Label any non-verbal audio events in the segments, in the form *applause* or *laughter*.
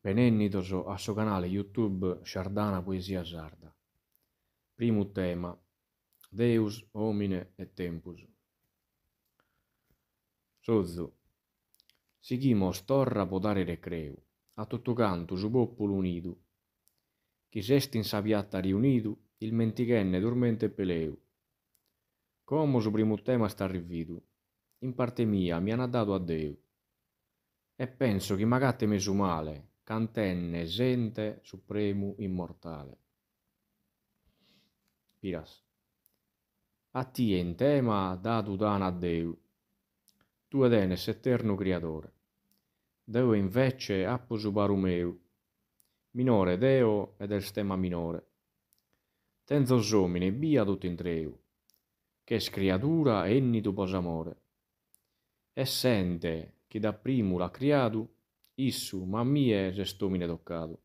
Benennitoso a suo canale YouTube Sciardana Poesia Sarda. Primo tema Deus homine e tempus. Sozzo, Sozzu. Sichimo storra può dare recreu, a tutto canto su popolo unidu. Chi sesti in sapiatta riunidu, il mentichenne dormente peleu. Come su primo tema sta rivido, in parte mia mi hanno dato a Deu. E penso che magatte me su male, cantenne sente supremo immortale. Piras. A ti in tema da dudana a Deu, tu ed enes eterno creatore. Deo invece apposubarumeu, minore Deo ed estema minore. Tenzo somine bia tutto in treu, che scriatura enni tu posamore. E sente che da primo l'ha creato, Issù, mammi è gestomine toccato.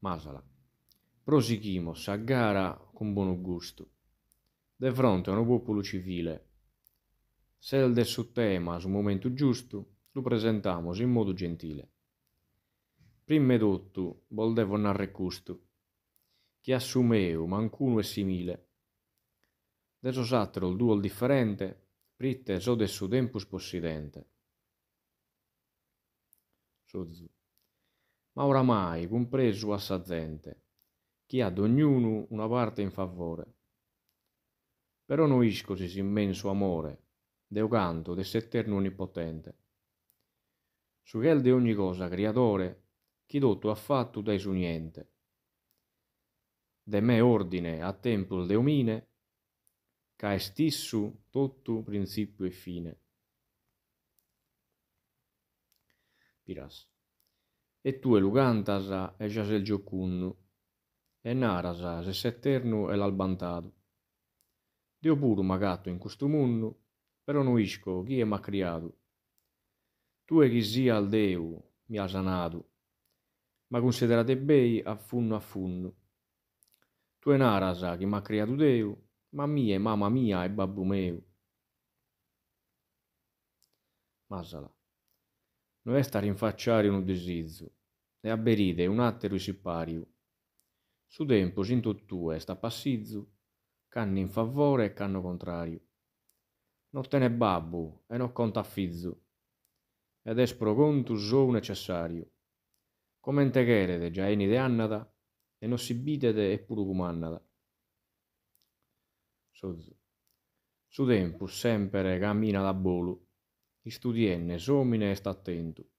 Masala. Prosichimos a gara con buon gusto. De fronte a un popolo civile, se il del desso tema sul momento giusto, lo presentiamo in modo gentile. Prima di tutto, voldevo narre custo, che assumeu mancuno e simile. Deso sattero il duol differente, Pritte sode tempus possidente. Suzu. Ma oramai, compreso assazente, chi ha ognuno una parte in favore. Però noiscosi immenso amore, Deo canto, dess'eterno onnipotente. Su che di ogni cosa creatore, chi dotto ha fatto dai su niente. De me ordine a tempul deumine, omine, caestissu è principio e fine. Piras. E tu elugantasa e giasel giocunnu, e narasa se setternu e l'albantadu. Dio puru magato in custumunnu, però no isco chi è m'ha criadu. Tu e chi sia al Deu, mi ha sanadu, ma considerate bei a funno a funno. Tu e narasa chi m'ha criadu Deu, Mamma mia, mamma mia e babbo meu. Masala. Non è sta rinfacciare un desizio, e abberide un attero sipario. Su tempo tu, e sta passizzo, canno in favore e canno contrario. Non te ne babbo e non conta affizzo, ed è sproconto so necessario. Come integerete già eni de annata, e non si bitete eppure cumannada. Su tempo, sempre cammina la bolu, istudienne somine sta attento.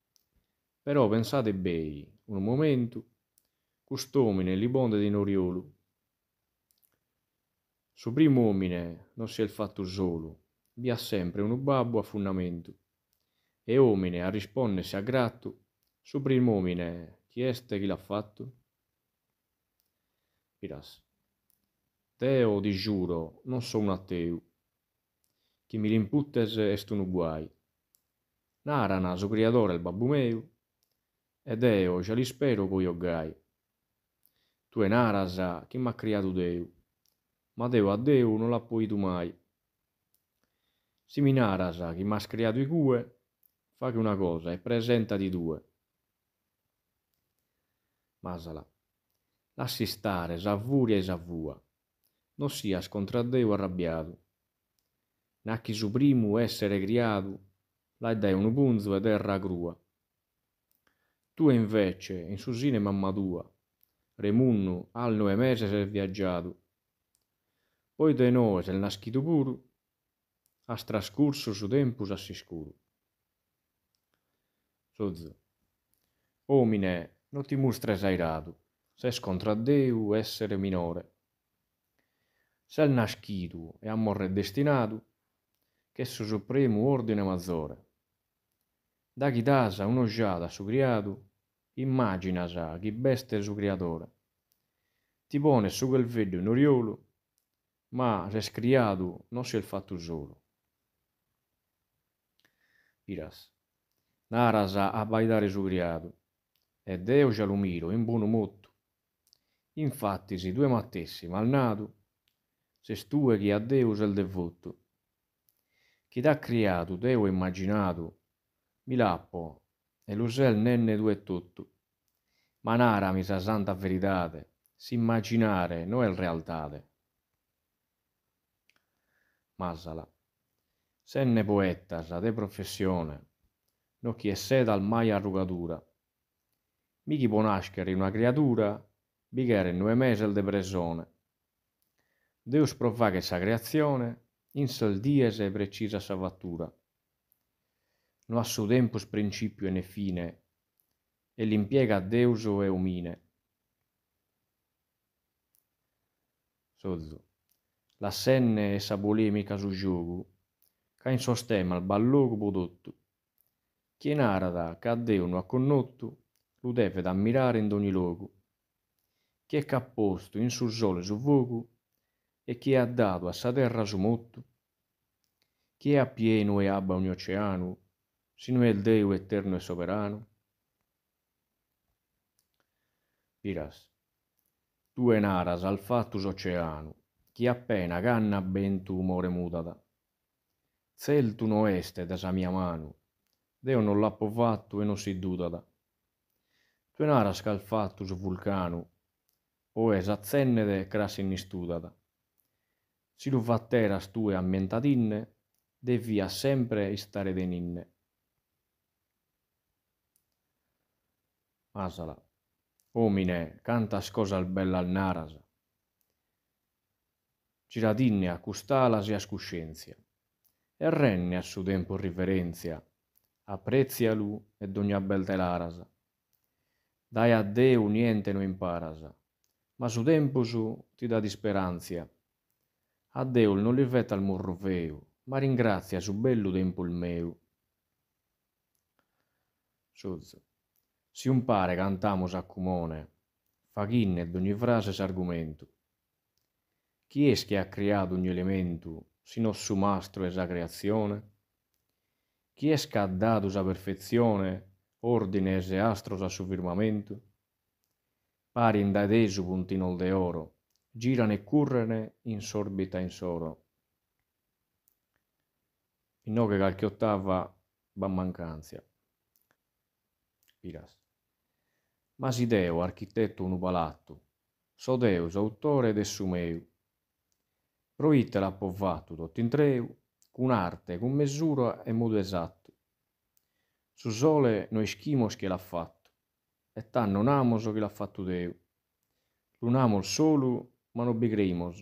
Però pensate bei, un momentu, customine libonde di Noriolo. Su primo omine non si è il fatto solo, vi ha sempre un babbo a funnamento. E omine a rispondersi a gratto, su primo omine chi este chi l'ha fatto? Piras. Teo di giuro, non sono un ateu, chi mi rimputes est un uguai. Narana, so socriadore il babbu meu, ed eo già li spero coi oggai. Tu e narasa, chi m'ha creato Deu, ma Deu a Deu non l'ha tu mai. Simi narasa, chi m'ha creato i cue, fa che una cosa e presenta di due. Masala, lassi stare, s'avvuria e s'avvua, non sia scontradeu arrabbiadu. Nacchi su primo essere criato, la dai un punzu e terra crua. Tu invece, in susine mamma tua, remunnu al nove mese sei viaggiato. Poi de noi sei nascito pur, ha trascorso su tempus assiscuru. Sozzu. Omine, non ti mustres airadu, se scontra Deu essere minore se sal nascitu e amor è suo supremo ordine mazzore. Da chi dasa un'ogiada su criadu, immaginasa chi beste su creatore. Ti pone su quel vedo in oriolo, ma se scriadu non si è fatto solo. Piras. Narasa a baidare su criadu, e Deo già lo miro in buono motto. Infatti si due mattessi malnadu, se chi a Deus el devotu. Chi t'ha creato, Deu è immaginato, Milappo, e l'usel nenne tu e tutto. Ma nara mi sa santa veritate, s'immaginare non è realtate. Masala. Senne poeta, sa de professione, non chi è seta al mai arrugatura. Michi può nascere una creatura, bighera in nue mese il depressione. Deus propaga sa creazione in sol dies e precisa salvatura. No a su tempus principio e ne fine, e l'impiega a deuso e umine. Sozzo. La senne e sa polemica su gioco, ca in sostema il ballogo prodotto. Chi in che a Deu non ha connotto, lo deve d'ammirare in ogni luogo. Chi è capposto in sul sole su voco, e que ha dato a sa terra su Saderrasumoto, que é pieno e abba un oceano, se è il Deo eterno e soberano? Piras, tu enaras al fatus oceano, chi appena ganna ben tu umore mudada. Zel tu no este desa mia mano, Deo non l'ha povattu e non si dudada. Tu enaras cal fatus vulcano, o es accennede crasin istudada si silvateras tue ammentadinne, devia sempre istare deninne. Masala. Omine, cantas al bella al narasa. a Giradinnea custalasi ascuscenzia. E renne a su tempo riverenzia. Apprezia lu ed ogni bel larasa. Dai a Deu niente non imparasa. Ma su tempo su ti dà di speranzia a Deul non li veta al morro veu, ma ringrazia su bello tempo il meu. Suz. Si un pare cantamus a cumone, faghinne d'ogni frase s'argumentu. Chi es che ha creato ogni elementu, si no su mastro e sa creazione? Chi es che ha dato sa perfezione, ordine e se astro a su firmamentu? Pari in da tesu puntino de oro, girano e currere in sorbita in soro. Inno che qualche ottava va mancanza. Piras. Masideo, architetto un palatto, Sodeus, autore de sumeu. Proitta l'ha in treu, con arte, con misura e modo esatto. Su sole noi schimos che l'ha fatto, e tanno namos che l'ha fatto Deu. L'unamo solo ma non begreimo.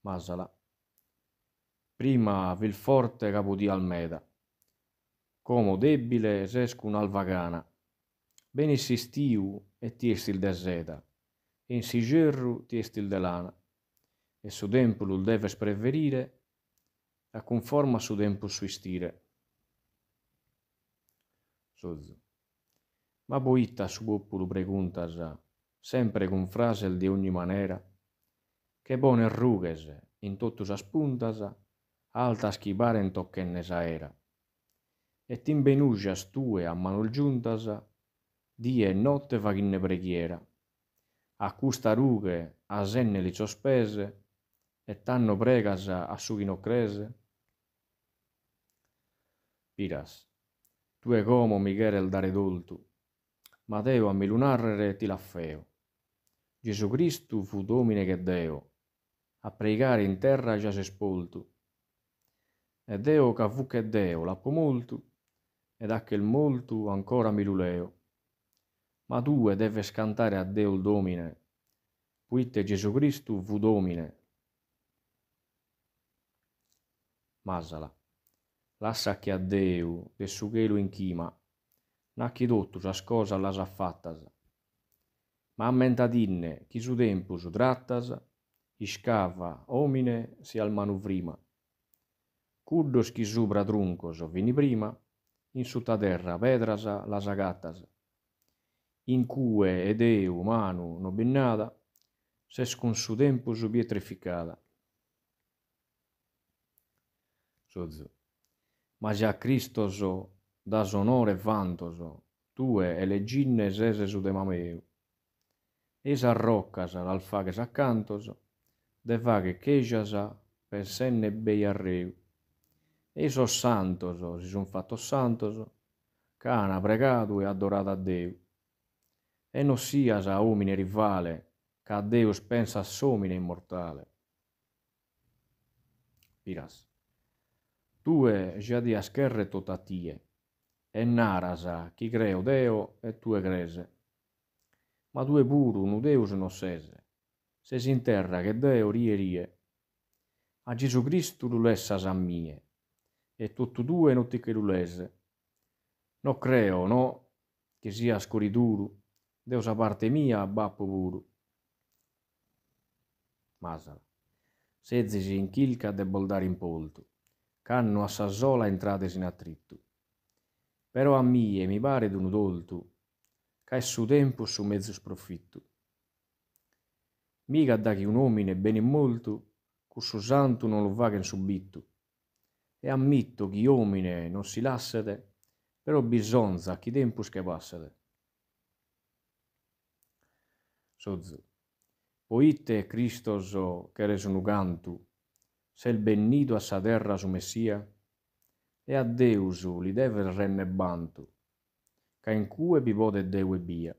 Masala. Prima Vilforte di Almeda. Como debile sescun alvagana. Benissi stiu e tiestil de seta. In si sigerru tiestil de lana. E su tempul deves preferire a conforma su tempus suistire. Sozzo. Ma boitta su populu preguntas sempre con frasel di ogni maniera, che buone ruges in tutto totus aspuntas, alta schibarento che ne saera. Et in benugias tue a manol giuntas, die e notte faghinne preghiera. A custa rughe, a senne li sospese, e tanno pregas a su chinocrese. Piras, tue como Michele il dare dolto, ma Mateo a lunarre ti la feo. Gesù Cristo fu Domine che Deo, a pregare in terra giace spolto. E Deo che fu che Deo, l'appo molto, ed a il molto ancora miluleo. Ma tu deve scantare a Deo il Domine, quitte Gesù Cristo fu Domine. Masala. Lassa che a Deo, de su chelo in chima, nacchi dottus ascosa l'asa fattas ma ammentadinne chi su tempo su trattas, iscava homine si al manuvrima. Cuddos chi supra truncos vini prima, in sutta terra pedrasa la sagattas. In cue ed eu manu nobinnada, ses con su tempus pietrificada. Sozu. Ma già Cristo Cristoso das onore vantoso, tue eleginne sese su de mameu Eis arroccasa l'alfages accantos, de vage chesiasa per senne bei arreu. Eis os si son fatto santos, cana pregato e adorato a Deu. E non sia sa omine rivale, che a Deus pensa somine immortale. Piras. Tue di ascherre totatie, e narasa chi creo Deo e tue grese ma tue puru, nu Deus nos sese. Sesi in terra, che Deo rie rie. A Gesù Cristo lulessa sa mie, e tutto due non ti che lulese. No creo, no, che sia scoriduru, Deus sa parte mia, bappo puru. Masala. Se zisi in chilca de boldare in polto, canno a sassola entratesi in attritto. Però a mie mi pare d'un dolto, ch'è su tempo su mezzo sprofitto. Mica da chi un omine bene molto, cusso santo non lo va che subitto. E ammetto chi omine non si lassate, però bisonza chi tempo scapassate. Sozzo. Poite Christos che reso se sel bennido a sa terra su Messia, e a Deus li deve renne bantu ca incue bi bodet Deu e bia.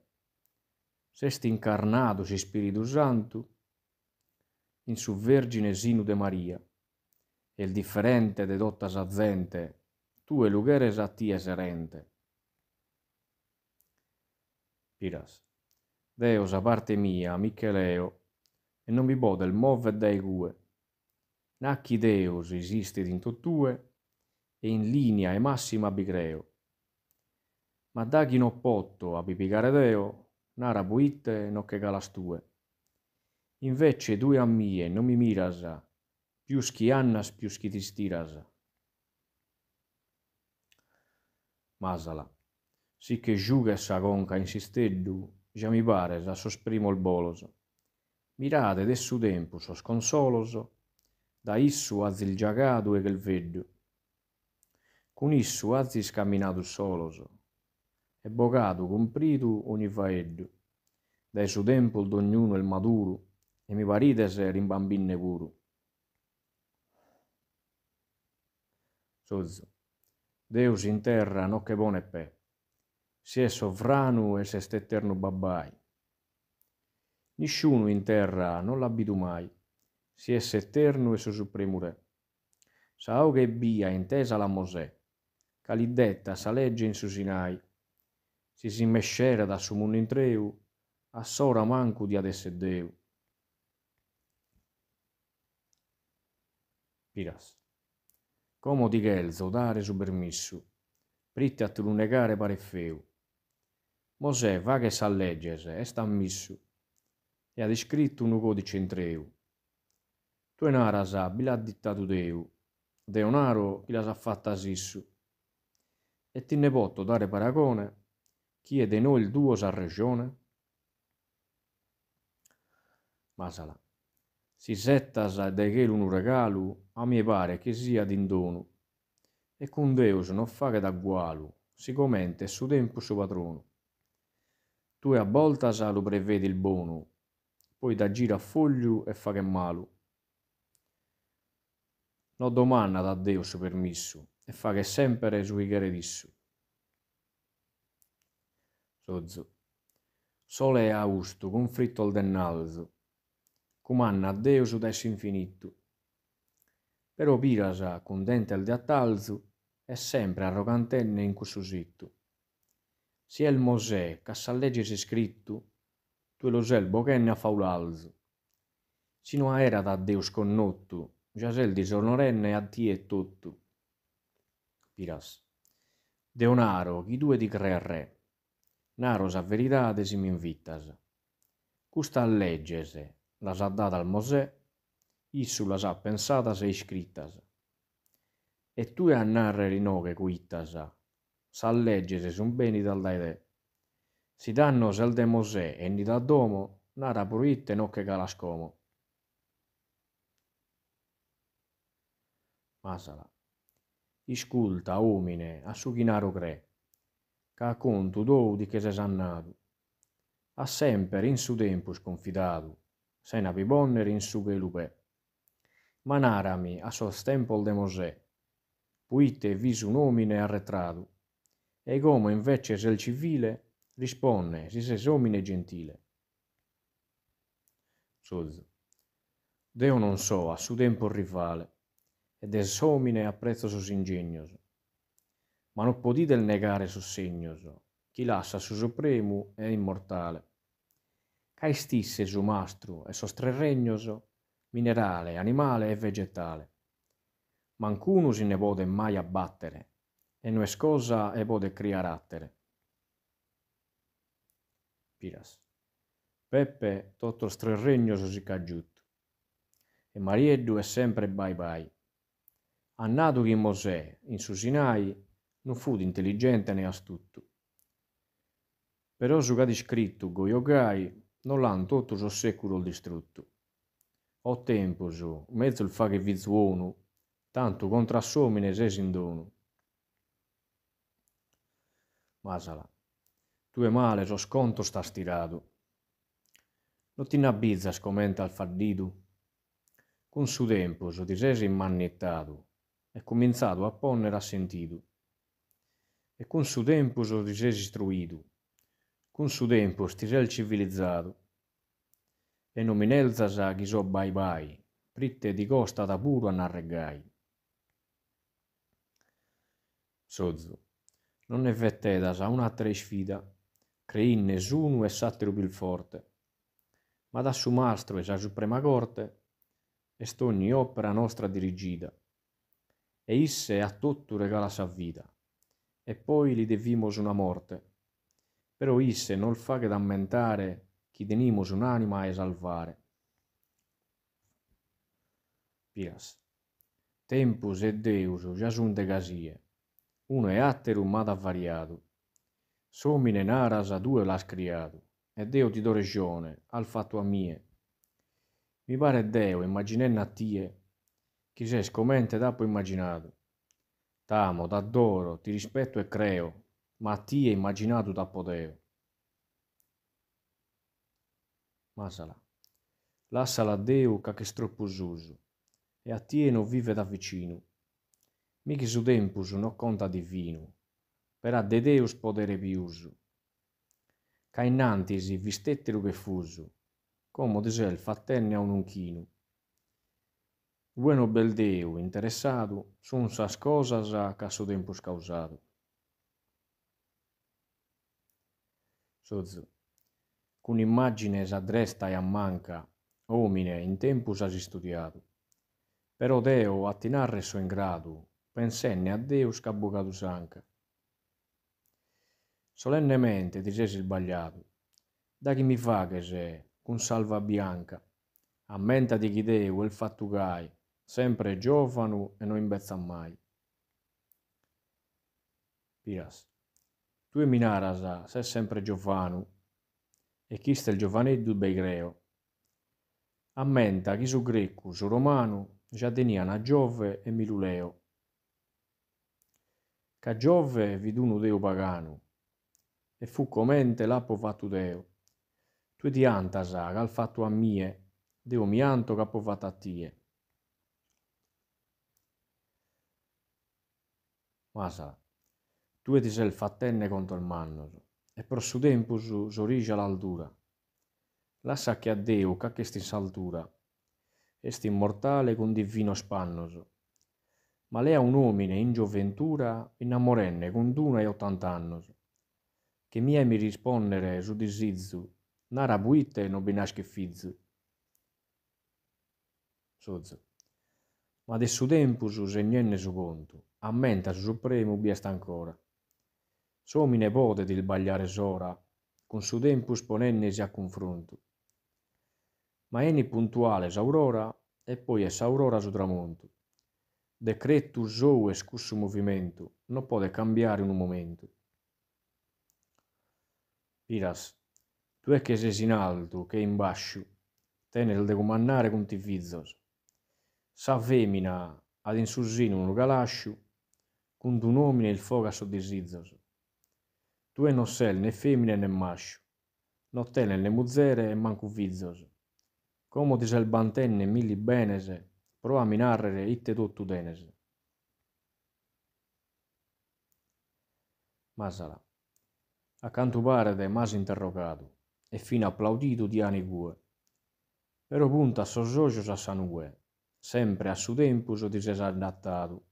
S'est incarnato, si Spiritu Santo, in su Vergine sinu de Maria, e il differente de dotta sazente, tu e lugheres a ti eserente. Piras. Deus a parte mia, Micheleo, e non mi bode bodel move dei gue. Nacchi Deus esiste in tue, e in linea e massima bi creo ma da chi daghino potto a pipicare Deo, nara non che galastue. Invece due mie non mi mirasa, più schiannas più schi ti schitistirasa. Masala, sì che giuga sa conca insisteddu, già mi pare sa sosprimo il boloso. Mirate de su tempo so sconsoloso, da issu azzi il giagadu e che il veddu. Con issu azzi scamminadu soloso, e bocato compritu ogni faeddu. Dai su tempo d'ognuno il maturo, e mi parite se rimbambinne curu. Sozzo. Deus in terra non che pone pe, si è sovrano e se st'eterno babbai. Nessuno in terra non l'abitu mai, si è eterno e suo supremo re. Sao che bia intesa la Mosè, calidetta sa legge in Susinai, si si mescera da su munintreu, a sora manco di adesse Deu. Piras. Como di Gelzo dare su permissu, pritte a trunegare pare feu. Mosè va che sa s'allegese, sta ammissu, e ha iscritto un codice in treu. Tue naras bila dittatu Deu, Deonaro chi la sa fatta sissu, e ti ne potto dare paragone chiede noi il duo sa regione? Masala. Si setta sa de che un regalo, a me pare che sia d'indonu. E con Deus non fa che gualu, si commente su tempo suo patrono. Tu a volta sa lo prevedi il bono, poi da gira a foglio e fa che malu. Non domanda da Deus permesso, e fa che sempre sui disso. Zozzo. Sole e austo, conflitto al dennalzo. Comanna a su des infinito. Però Pirasa, con dente al deattalzo, è sempre arrogantenne in questo sito. Sia il Mosè, che sa leggere scritto, tu lo sei il bochenne a faulalzo. Sino non era da Deus sconnotto, già sei il disonorenne a ti e tutto. Piras. Deonaro, chi due di crea re naros a veridades y m'invitas. Custas legges las ha dadas al Mosè, issu las ha pensadas e iscrittas. E tue a narreri no che cuittas, sa legges sun beni dal daide. Si danno sel de Mosè e ni da domo, nara puritte no che calascomo. Masala. Isculta, omine, a su chinaro cre ca conto dou di che ses annadu. Ha sempre in su tempo sconfidadu, sena vi bonneri in su velupè. Ma narami a sos tempol de Mosè, puite vis un nomine arretradu, e come invece se il civile risponne si ses omine gentile. Sozzo. Deo non so a su tempo rivale, ed es omine apprezzo sus ingegnos ma non può del negare sostegnoso. Chi lascia suo premu è immortale. Caestisse stisse suo mastro e sostrerregnoso, minerale, animale e vegetale. Mancuno si ne pode mai abbattere, e non è scosa e può pode attere. Piras. Peppe tutto totto strerregnoso si caggiut. E Marieddu è sempre bye bye. Annatu chi Mosè, in Susinai, non fu intelligente né astuto. Però su di scritto Goyogai non l'hanno tutto so secolo distrutto. Ho tempo su, mezzo il fa che vi zuono, tanto contrassomine se si indono. Masala, tu è male, so sconto sta stirato. Non ti nabbizza, scomenta al fardido. Con su tempo, so ti sei immannettato, è cominciato a ponere a sentito e con su tempo os diseis instruído, con su tempus tisel civilizado. E nominelzas a ghisò bai bai, pritte di costa da puro a narregai. Sozzu, non ne vettedas a un'altra sfida, crein nessuno e satiro più forte, ma da su mastro e sa suprema corte, est ogni opera nostra dirigida, e isse a tutto regala sa vita e poi li devimos una morte. Però isse non fa che d'ammentare chi denimos un'anima e salvare. Pias. Tempus e Deus già sunt de gasie, uno è atterum ad avariadu. Somine naras a due l'as criadu, e Deo ti do regione, al fatto a mie. Mi pare Deo, immaginenna a tie, chi se scomente d'apo immaginato. T'amo, t'adoro, ti rispetto e creo, ma a ti è immaginato t'appoteo. Masala. Lassala Deu ca che stroppo ususo, e a ti non vive da vicino. Michi su tempus non conta divino, per a de Deus podere piuso. Ca innanti si vistetteru che fuso, come di self attenne a un unchino. Bueno bel Beldeu, interessadu, sun sas cosas a su tempus causadu. Sozzo, con immagine a dresta e a manca, omine in tempus as studiato. Però Deo a ti narre so in gradu, pensenne a Deus ca sanca. Solennemente ti sei sbagliadu, da chi mi fa che se, con salva bianca, a menta di chi Deo il fattu gai, sempre giovanu e non imbezza mai. Piras. Tu minarasa, sei sempre giovanu, e chi sta il giovaneddu beigreo. Ammenta chi su greco, su romano, già tenia teniana Giove e Miluleo. Ca Giove viduno deo pagano, e fu comente l'apo fatto deo. Tu ti antasa, cal fatto a mie, deo mianto capo fatto a tie. Masala. Tue ti sei fattenne contro il mannos, e per su tempus sorige l'aldura. Lassa che a Deo che sti saltura, esti immortale con divino spannos. Ma lei ha un omine in gioventura, innamorenne con d'una e ottant'annos, che mia mi rispondere su disizzu, nara buite non binasche fizzu. Sozzo. Ma de su tempus segnenne su conto ammenta su supremo ubiesta ancora. Somine potet il bagliare sora, con su tempus ponennesi a confronto. Ma eni puntuale s'aurora e poi è s'aurora su tramonto. Decretus sou e scusso movimento, non pode cambiare in un momento. Piras, tu è che sei in alto, che in bascio, tenel de comannare con ti tivizzos. Sa femina ad insusino un galascio, un d'un uomine il fogaso di Zizos. Tu Tue non sei né femmine né mascio, non te né muzere e mancu vizzoso. Como ti sei bantenne mille benese, pro a minarrere itte tutto denese. Masala. A canto pare de mas interrogato, e fino applaudito di anni gue. Però punta a sosogio sa sanue, sempre a su tempo so ti sei adattato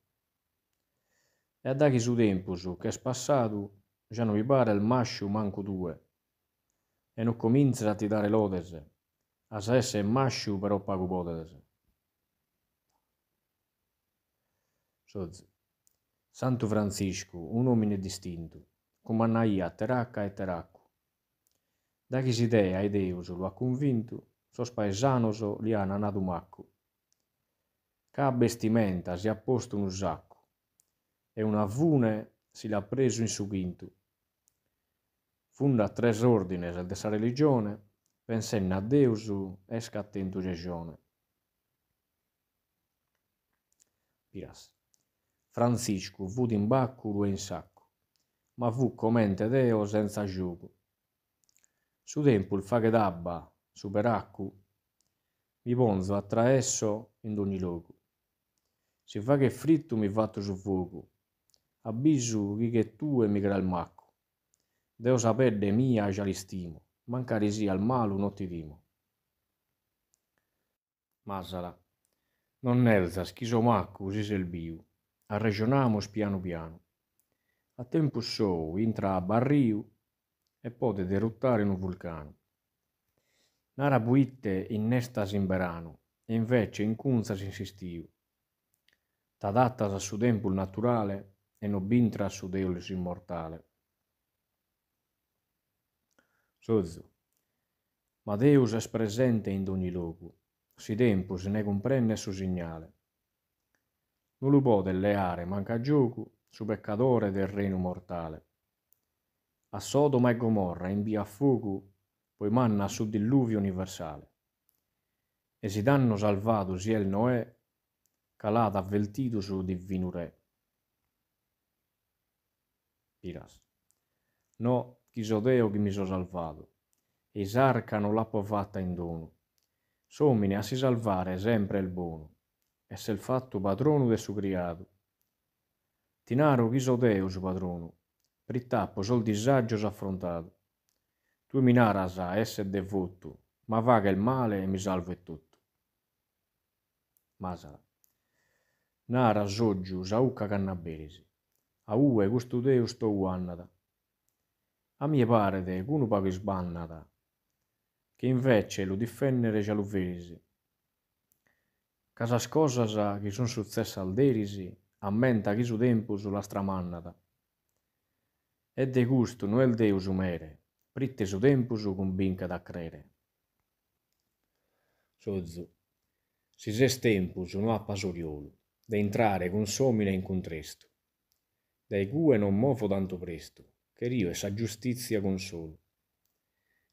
e a dare su tempo che è spassato, già non mi pare il mascio manco due. E non comincia a ti dare l'odese, a se essere mascio però pago potes. Sozzi. Santo Francisco, un uomo distinto, comandaia teracca e teracco. Da chi si idea e Deus lo ha convinto, sos paesanoso li ha nanadumacco. Ca bestimenta si ha posto un sacco e una vune si l'ha preso in subinto. Funda tre ordini de sa religione, pensenna a Deusu e scattentu regione. Piras. Francisco vu in baccu e in sacco, ma vu comente Deo senza giugu. Su tempo il d'abba, su superaccu, mi ponzo attraesso in ogni luogo. Se va che fritto mi vatto su fuoco, a bisuri che tu il macco. Deo saper de mia già l'istimo, mancari sì al malo non ti dimo. Masala. Non elza, schisomacco, si selbiu, arregionamus piano piano. A tempo so intra a barriu, e pote deruttare in un vulcano. Nara buitte innestas in verano, e invece in cunzas insistiu. T'adattas a su tempo naturale, e non bintra su Deus immortale. Sozzo. Ma Deus è presente in ogni luogo, si se ne comprende su segnale. Non lo può delle aree manca gioco su peccatore del reno mortale. A Sodoma e Gomorra in via fuoco, poi manna su diluvio universale. E si danno salvato sia il Noè, calata avvertito su divino re dirás. No, Chisodeo che mi so salvato. Isarcano l'apo fatta in dono. Somine a si salvare sempre il buono, e il fatto padrono del suo criato. Tinaro Chisodeo su padrono, prittappo sol disagio s'affrontato. Tu mi sa, esse devoto, ma vaga il male e mi salvo e tutto. Masala. Nara soggiu saucca cannaberisi a Aue, questo te sto guannata. A mie pare te, cuno pago sbannata, che invece lo difendere già lo vesi. Casas cosas che son successe al derisi, ammenta chi su tempo sulla stramannata. E de gusto noel deus umere, pritte su tempo su convinca da crere. Sozzu, si ses tempus non ha pasoriolo, de entrare con somine in contresto dai cue non mofo tanto presto, che Rio e sa giustizia consolo.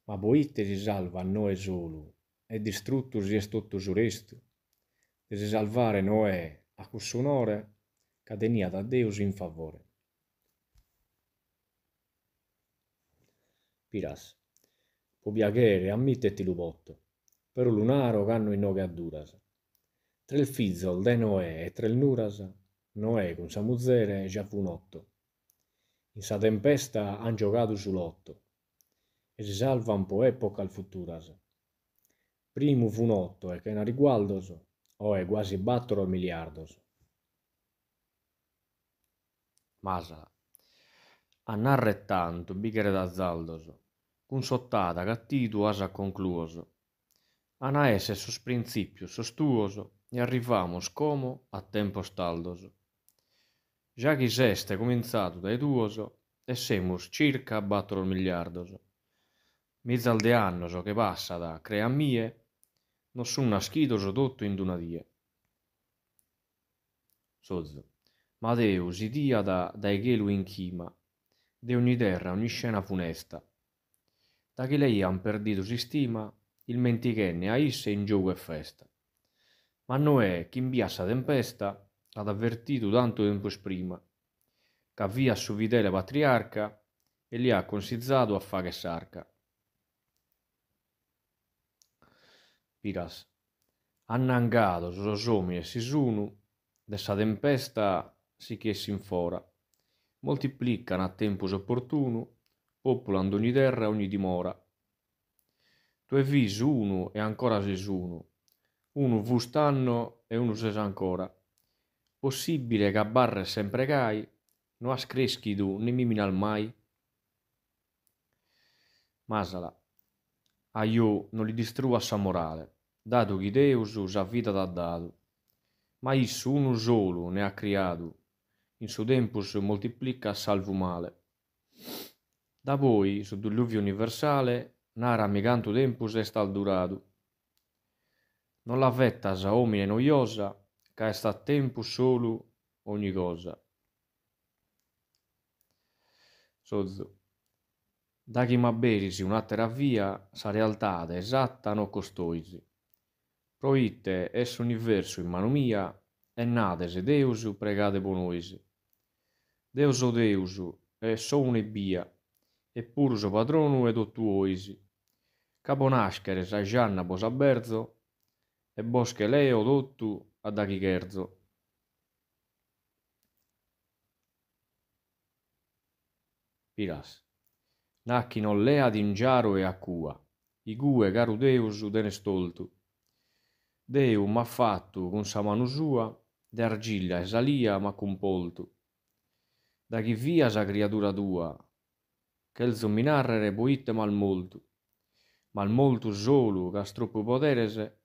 Ma poitte si salva a noi solo, e distrutto si è stotto su resto, de si salvare Noè a cussonore, che tenia da Deus in favore. Piras, po piacere, ammittetti lupotto, però lunaro canno in noche a duras. Tra il fizzol de Noè e tra il nuras, Noè con Samuzere già fu un otto. In sa tempesta han giocadu sull'otto. E si salvan poe pocal futuras. Primu fu un otto e che na rigualdos, o è quasi battoro miliardos. Masa. Annarrettanto, bichere d'azzaldos, cun sottata cattidu asa concluoso. Ana esse sus principios sostuoso e arrivamo scomo a tempo staldoso. Già chi s'est cominciato dae duos e semus circa a il miliardo. Mezzo Mitzas de annos che da crea mie non sun naschidos totu in d'una die. Sozu. Ma Deu si diat dae chelu in chima, de ogni terra, ogni scena funesta. Da che lei han perdito si stima, il mentichenne a isse in gioco e festa. Ma Noè, chi imbiassa tempesta, l'ha avvertito tanto tempo prima, che via su vitele patriarca e li ha consizzato a fare sarca. Piras, annangato su somi e sisunu, dessa tempesta si che si infora, moltiplicano a tempo opportuno, popolando ogni terra e ogni dimora. Tu hai vis uno e ancora sesuno, uno vu stanno e uno ses ancora. Possibile che a barre sempre cai, non as tu, né miminal mai? Masala, a io non li distrua sa morale, dato che Deus sa vita da dato. Ma isso uno solo ne ha creato, in suo tempo tempus moltiplica a salvo male. Da voi, su diluvio universale, nara mi canto tempo se sta al durato. Non la vetta sa omine noiosa, ca sta a tempo solo ogni cosa. Sozzo. Da chi ma berisi un'altra via, sa realtà esatta non costoisi. Proitte es universo in mano mia, e nadese Deusu pregade bonoisi. o Deus, e so e bia, e purso padronu ed ottuoisi. Caponaschere sa Gianna Bosaberzo, e bosche leo dottu ad Aghi-Gherzo. Piras. Nacchi non lea d'ingiaro e acua, igue garu Deus udenestoltu. Deu m'ha fatto con sa mano sua, d'argilla e salia m'ha compoltu. Da chi via sa criatura tua, che il zominarrere boitte mal molto, mal molto solo, che ha troppo poderese,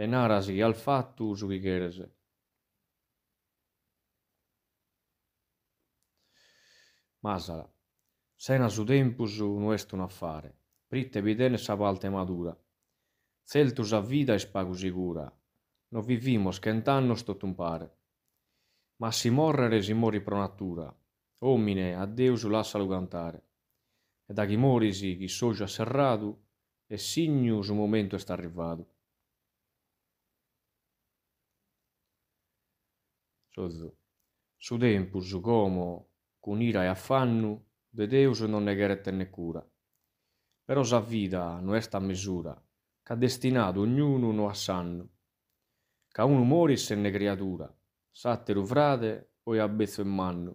e narasi al fatto su chi keerese. Masala. Sena su tempus nu est un affare. Pritte pidene sa parte madura. Celtus sa vita e spago sicura. non vivimo schentanno tot un pare. Ma si morrere si mori pro natura. Omine, a su lassalu cantare. E da chi morisi, chi socio asserrato, e signu su momento est arrivato. Los su tempus, como con ira e affanno, de Deus non negherettenne cura. Però sa vita non est a misura, che ha destinato ognuno no a sanno. Ca unu moris ne creatura, s'atteru frate o e abbezzo in manno.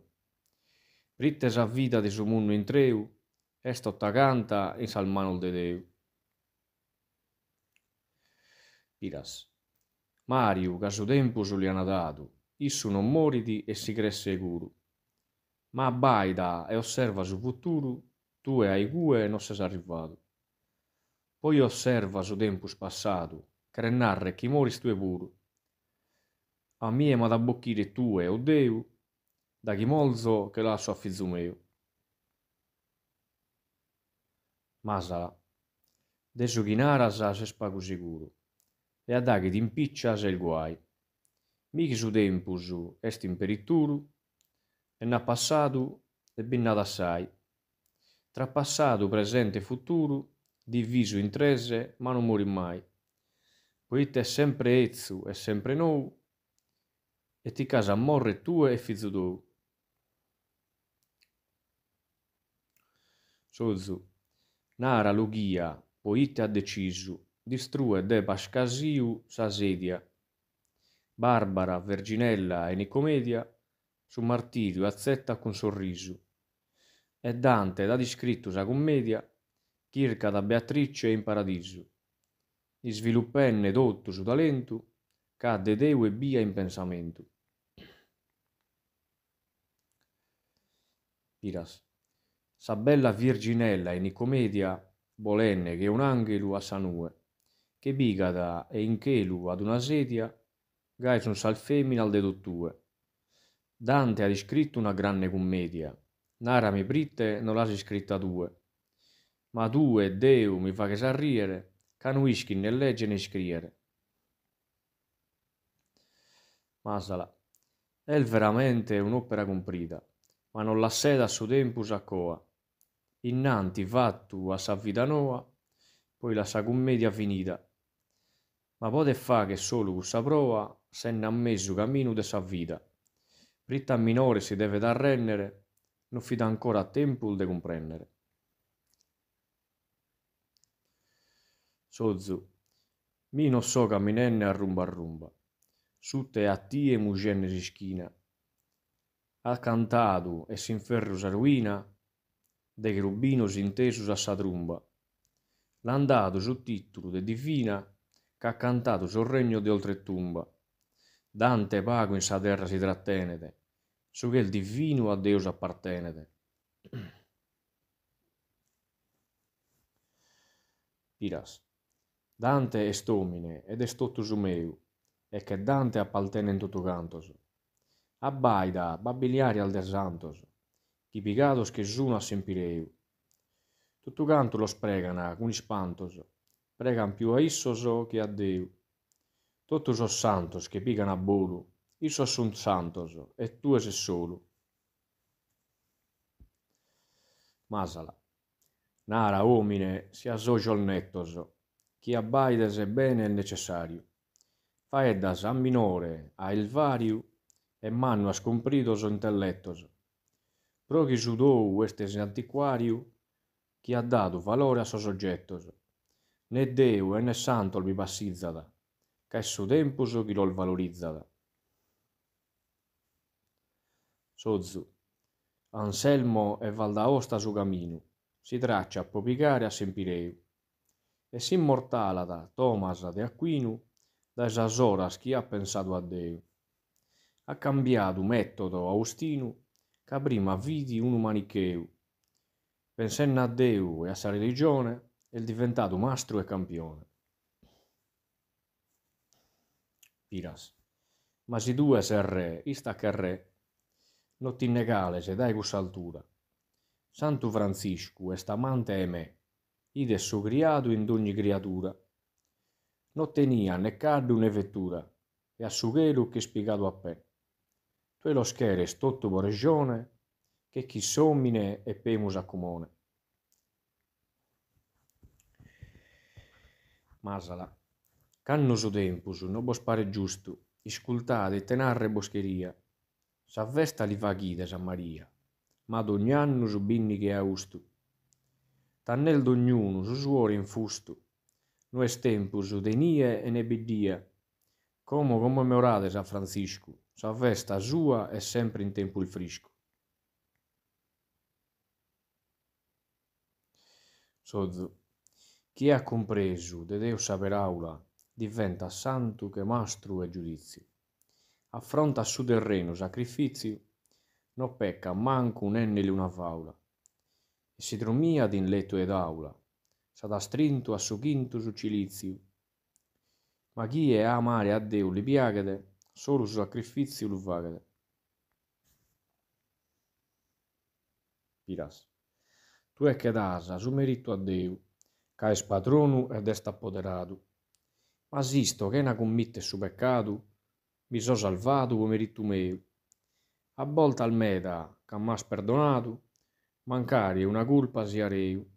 Ritte sa vita di su treu, intreu, est canta in salmano de Deu. Piras. Mariu, ca su tempus li ha dato, non moridi e si sigresse guru. Ma abbaida e osserva su futuro, tu e ai aigue non sei arrivato. Poi osserva su tempus passato, che narre chi moris tue puru. A mie ma da bocchire tue o deu, da chi molzo che lascio a fizzumeu. Masala, deso chinarasa se spago sicuro, e a che ti impiccia se il guai mihi su tempus est imperituru, e na passadu e binnat assai. Tra passato, presente e futuro, diviso in trese, ma non mori mai. Poitte è sempre ezzu e sempre nou, e ti casa morre tua e fizzu tou. Sozu, nara logia, poitte ha deciso, distrue de pascasiu sa sedia, Barbara, Verginella e Nicomedia, su Martirio azzetta con sorriso. E Dante da discritto sa commedia, chirca da Beatrice in paradiso. E sviluppenne dotto su talento, cadde Deu e Bia in pensamento. Piras. Sa bella Virginella e Nicomedia, volenne che un angelo a Sanue, che bigada e inchelu ad una sedia, Gai sal femmina al dedo de Dante ha scritto una grande commedia. Nara mi pritte non l'ha scritta due. Ma due, Deu, mi fa che s'arriere, canuischi né legge ne scriere. Masala. È veramente un'opera comprita, ma non la sede a suo tempo s'accoa. Innanti vattu a sa vita noa, poi la sa commedia finita. Ma pote fa che solo questa prova se s'enne ammesu camminu de sa vida. Britta minore si deve arrennere, non fit ancora a tempus de comprennere. Sozu, mi non so camminenne a rumba a rumba, su te a tie mugenne si schina, ha cantato e si inferro sa ruina, de grubino intesus a sa trumba, l'andadu su titolo de divina, che ha cantato sul regno di oltretumba. Dante pago in sa terra si trattenete, su che il divino a Deus appartenete. *clears throat* Piras. Dante è estomine ed è su meu, e che Dante appartene in tutto cantos. Abbaida, babiliari al desantos, chi pigados che giuna sempireu. Tutto canto lo spregana, con ispantos, pregan più a issoso che a Deu. Todos os santos que pigam a bolo, isso são santos, e tu és solo. Masala. Nara omine, sia social nettos, chi abbaides e bene è necessario. Faedas a minore, a il vario, e manno a scompridos intellettos. Prochi sudou estes antiquario, chi ha dato valore a suoi soggettos. Né Deu e né Santo mi passizzada che è Questo tempo so chi l'ho valorizzata. Sozzu. Anselmo e Valdaosta su cammino. Si traccia a Popicare a Sempireu. E si da Thomas de Aquino da Sasoras chi ha pensato a Deu. Ha cambiato metodo Austino che prima vidi un manicheu. Pensando a Deu e a sa religione, è diventato mastro e campione. piras. Masi dues è re, ista che re, non ti negale se dai cussaltura. Santu Franciscu est amante e me, ide su criado in ogni creatura. Non tenia né cardu né vettura, e a su chelu che spiegato a pe. Tu e lo scheres totto po regione, che chi somine e pemus comune. Masala su tempus, nobos paret giustu, iscultade e tenarre boscheria, s'avvesta li vaghida San Maria, ma d'ogni anno su binni che è austu. Tannel d'ognuno su suore infustu, no es tempus de nie e ne biddia, como commemorate San Francisco, s'avvesta sua e sempre in tempo il frisco. Sozzu, chi ha compreso de Deus sa aula? diventa santo che mastru e giudizio. Affronta su del reno sacrifizi, non pecca manco un ennile una faula. E si dromia in letto ed aula, s'ada strinto a su quinto su cilizio. Ma chi è amare a Deu li piagade, solo su sacrifizi lo vagade. Piras. Tu è che dasa su merito a Deu, che è patronu ed est appoderadu. Ma isto, che è una committe su peccato? Mi sono salvato come ritto meu. A volta al meta, che m'ha perdonato, mancare una colpa si areu.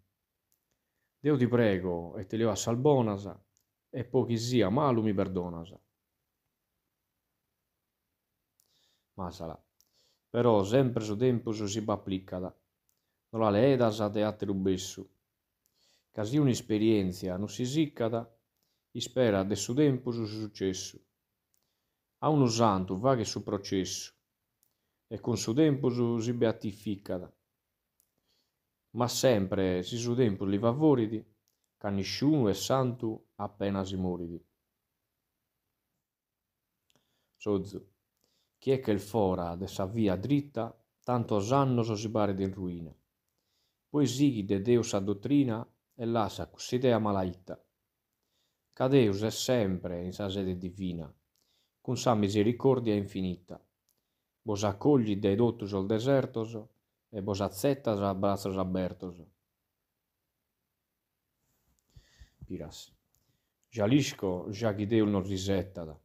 Deo ti prego, e te leo a salbonasa, e pochi sia malu mi perdonasa. Masala. Però sempre su tempo su si applicata. Non la ledas ad te rubessu. Casi un'esperienza non si siccata, ispera de su tempo su successo. A uno santo va che su processo, e con su tempo su si beatificata. Ma sempre, si su tempo li favoriti, che nessuno è santo appena si moriti. Sozzo, chi è che il fora de sa via dritta, tanto sanno so si pare di ruina. Poi sì de Deus a dottrina e lascia così cussidea malaita Cadeus è sempre in sa sede divina, con sa misericordia infinita. Vos accogli dai dottus al desertos e vos accettas a brazos abertos. Piras. Jalisco già chi Deu non risettada,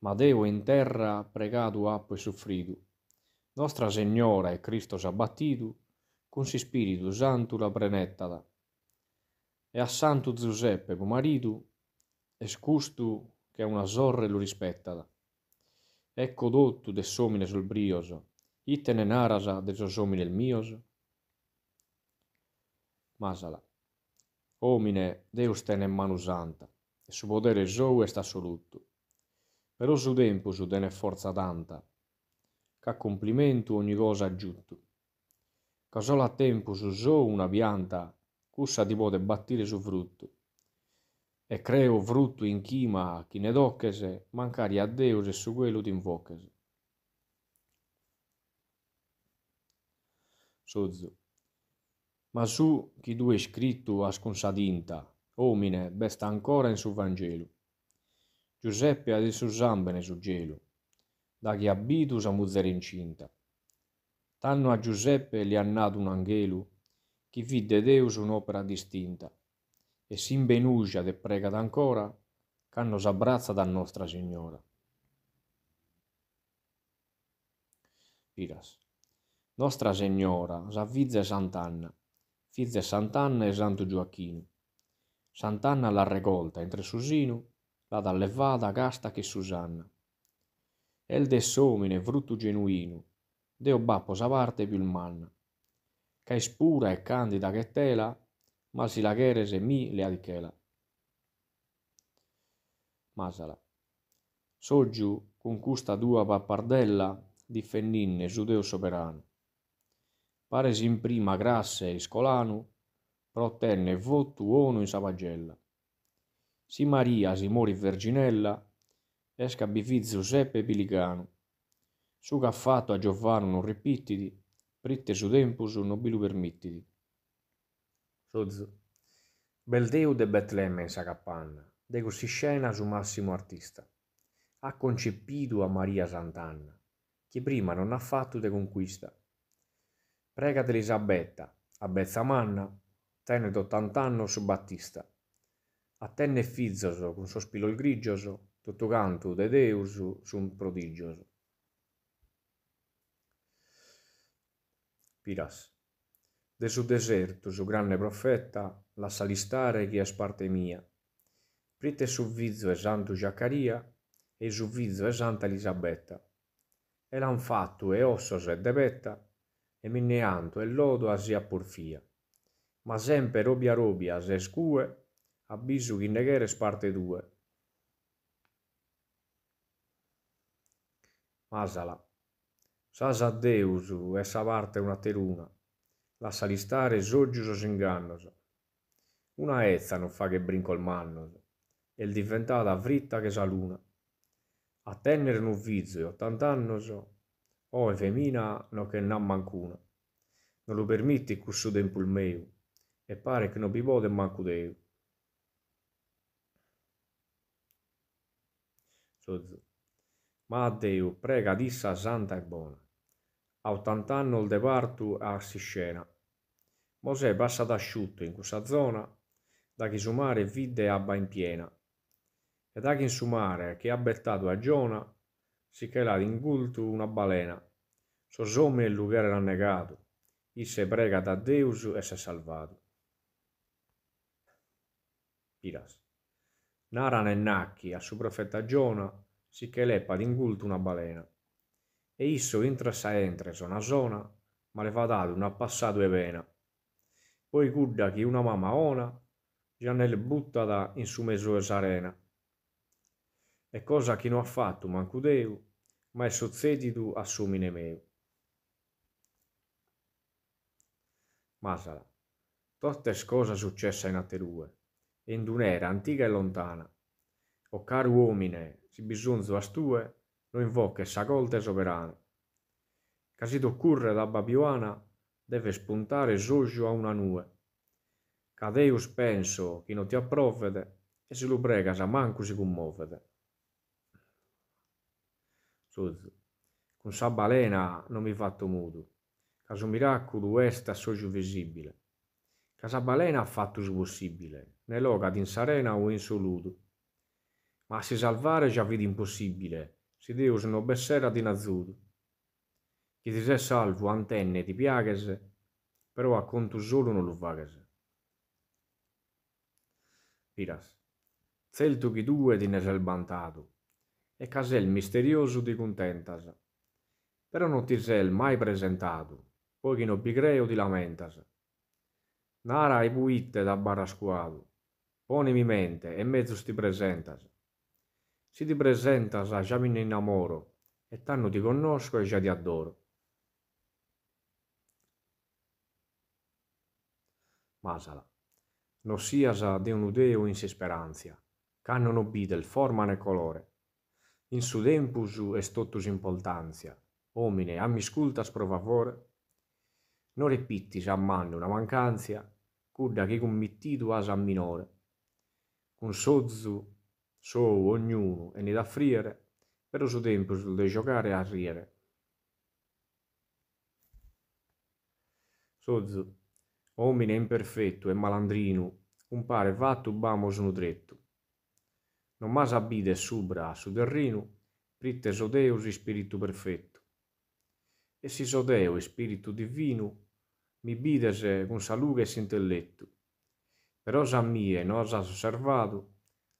ma Deu in terra pregadu appo e soffridu. Nostra Signora e Cristo s'abbattidu, con si spiritu santu la prenettata. E a Santo Giuseppe, cum maridu, es che una zorre lo rispetta. Ecco dottu de somine sul brioso, itene narasa de somine il mioso. Masala. Omine, Deus tene manu santa, e su podere sou est assolutto. Però su tempo tempus tene forza tanta, ca complimento ogni cosa aggiunto. Ca solo a tempus sou una pianta, cussa ti pote battire su frutto e creo frutto in chima a chi ne docchese, mancari a Deus e su quello ti t'invocchese. Sozzo. Ma su chi tu è scritto a sconsadinta, omine, besta ancora in su Vangelo. Giuseppe ha di su zambene su gelo, da chi abitus a muzzere incinta. Tanno a Giuseppe gli ha nato un angelo, chi vide Deus un'opera distinta e s'imbenugia de prega d'ancora, canno s'abbrazza da Nostra Signora. Piras. Nostra Signora, s'avvizza Sant'Anna, fizze Sant'Anna e Santo Gioacchino. Sant'Anna l'ha recolta entre Susino, la da gasta che Susanna. El de somine frutto genuino, deo bappo sa parte più il manna, che è spura e candida che tela, Masila Gerese, Mi, le Leadikela. Masala. Soggiu, conquista dua pappardella, di fenninne su Deo soberano. Pares in prima grasse e scolano, protenne votu ono in savagella. Si Maria, si mori verginella, esca bivi Giuseppe Piligano. Su che fatto a Giovanni non ripitidi, pritte su tempus non bilu permittidi. Bel Deu de Betlemme in Sarapanna, de così scena su massimo artista. Ha concepito a Maria Sant'Anna, che prima non ha fatto de conquista. Prega Elisabetta, a Bezzamanna, tenne d'ottant'anno su Battista. Attenne fizzoso con sospiro il grigioso, tutto canto de Deusu su un prodigioso. Piras de su deserto, su grande profeta, la salistare che è parte mia. Prite su vizzo e santu Giacaria e su vizzo e santa Elisabetta. E l'han fatto e osso se debetta, e minneanto e lodo asia sia porfia. Ma sempre robia robia se scue, abbisu chi neghere sparte due. Masala. Sasa Deusu e sa parte una teruna la salistare soggiuso s'oggius Una ezza non fa che brinco il brincos e il diventata fritta che sa luna. A tenere un vizio e ottant'annos, o e femmina no che n'ha mancuna. Non lo permitti cussu tempul meu, e pare che non bi pode mancu Deu. Ma a Deu prega di santa e buona a 80 anni il departo a Siscena. Mosè passa ad asciutto in questa zona, da chi su mare vide abba in piena. E da chi in mare che ha bettato a Giona, si che l'ha ingulto una balena. Sosome il lugar annegato, i se prega da Deus e se salvato. Piras. Naran e Nacchi a su profeta Giona, si che leppa d'ingulto una balena e isso entra sempre, zona a zona, ma le fa dare una passata e pena. Poi cudda che una mamma ona, butta da in su mezzo e sarena. E cosa che non ha fatto manco Deu, ma è sozzetitu a sumine meu. Masala, totte cosa successa in altre due, e in un'era antica e lontana. O caro uomine, si bisunzo a stue, lo invoca e s'accolta soverano. Casito occorre da babioana, deve spuntare soggio a una nue. Ca Deus penso, chi non ti approvvede, e se lo prega sa manco si commuovvede. Sozzo, con sa balena non mi fatto muto, Caso su miracolo est a visibile. Ca sa balena ha fatto su possibile, ne loca in sarena o insoluto. Ma se salvare già vedi impossibile, si deusano Bessera di Nazzud, che ti sei salvo antenne di piaghese, però a conto solo non lo vaghese. Piras, zelto chi due di nesel bantato, e casel misterioso ti contentasa, però non ti sei mai presentato, poi chi non bigreo ti lamentas. Nara e puitte da barascuado, ponimi mente e mezzo sti presentas si ti presenta, sa, già mi ne innamoro, e tanto ti conosco e già ti adoro. Masala. Non siasa de un udeo in si speranzia, ca non obidel forma né colore. In su tempo tempus est totus importanzia, omine ammiscultas pro favore. Non repitti sa manno una mancanzia, cudda che committitu asa minore. Con sozzu solo ognuno e ne da friere, per il suo tempo de giocare a riere. Sozzo, omine imperfetto e malandrino, compare vatto bamos nutretto. Non mas abide subra su terreno, pritte sodeus in spiritu perfetto. E si sodeo in spiritu divino, mi bidese con saluga e s'intelletto. Per osa mie, non osas osservato,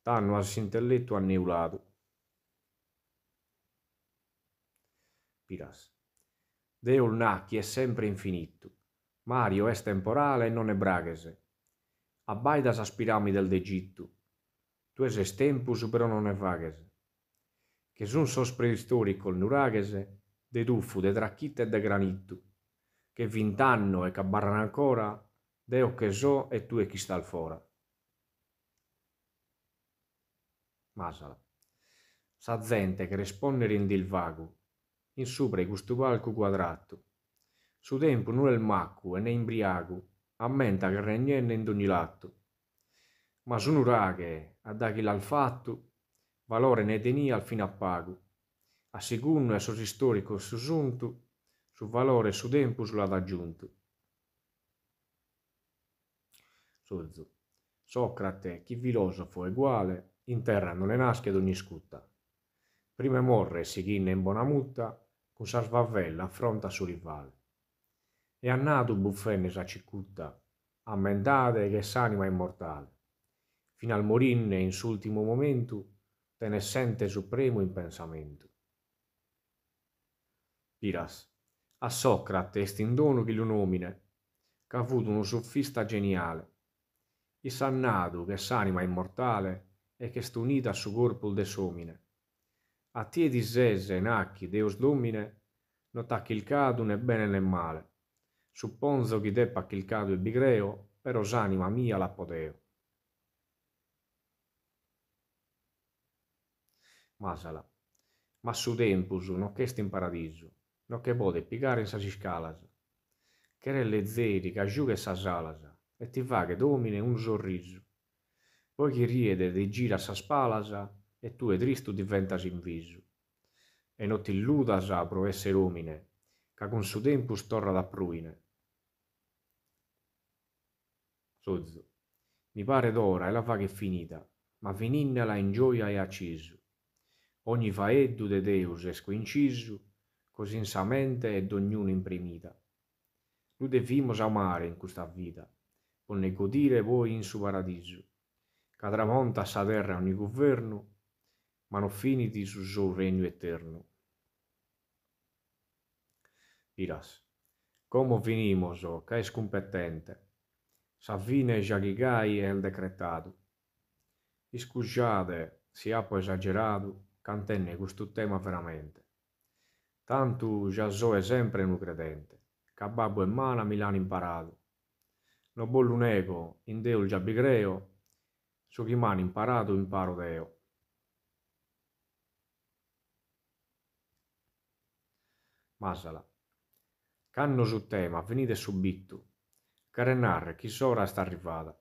Tanno al sintelletto anneulato. Piras. Deul nacchi è sempre infinito. Mario è temporale e non è braghese. Abbaidas aspirami del d'Egitto. Tu es tempus però non è vaghese. Che sun sos col il nuraghese, de tuffo, de tracchitta e de granitto. Che vint'anno e cabarran ancora, deo che so e tu e chi stal fora. Masala. S'azzente che rispondere in dil vagu, in supra i custupalcu quadrato. Su tempo non è il macco e ne imbriaco, ammenta che regnenne in ogni lato. Ma su nuraghe, a da chi l'ha fatto, valore ne tenia al fine a pago. A sicunno e sosi storico su su valore e su tempo sull'ha aggiunto. Sorzu. Socrate, chi filosofo è uguale, in terra non ne nasce ad ogni scutta. Prima morre e si ghina in buona mutta, con sa svavella affronta suo rivale. E a nato buffenne sa cicutta, ammendate che s'anima immortale. Fino al morinne in s'ultimo momento, te ne sente supremo in pensamento. Piras, a Socrate est in dono chi lo nomine, che ha avuto uno sofista geniale. Il sannato che s'anima immortale, e che sta unita al suo corpo de somine. A tie sese nacchi Deus Domine, nota che il cadu né bene né male. Supponzo chi deppa che il cadu il bigreo, però s'anima mia la poteo. Masala. Ma su tempus, non che sta in paradiso, non che pode pigare in sa Che le zeri, che asciuga e sa salasa, e ti va che domine un sorriso poi chi riede gira sa spalasa, e tu e tristu diventas invisu. E non ti illudas a pro essere omine, ca con su tempus torrat da pruine. Sozzo, Mi pare d'ora e la vaga è finita, ma veninnela in gioia e accisu. Ogni faeddu de Deus esco incisu, così in sa mente ed ognuno imprimita. Lu devimos amare in questa vita, onne godire voi in su paradiso che tramonta Catramonta terra ogni governo, ma non finiti su suo regno eterno. Dirás, come venimos, oh, che è scompetente? sa fine già che gai è il decretato. Scusate se poi esagerato, cantenne questo tema veramente. Tanto già so è sempre un credente, che babbo e mana Milano imparato. Non bollo un ego, in Deo già bigreo, Ciò che rimane imparato, imparo deo. Masala. Canno su tema, venite subito. Carenar, chi sora sta arrivata.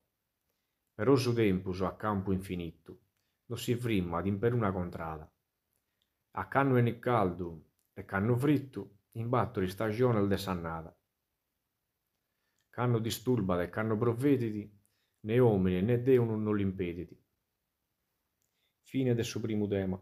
Però su tempus a campo infinito, non si frimma ad imper una contrada. A canno in caldo e canno fritto, imbatto di stagione al desannata. Canno disturba e canno provvediti, né homine né Deo non lo impediti. Fine del suo primo tema.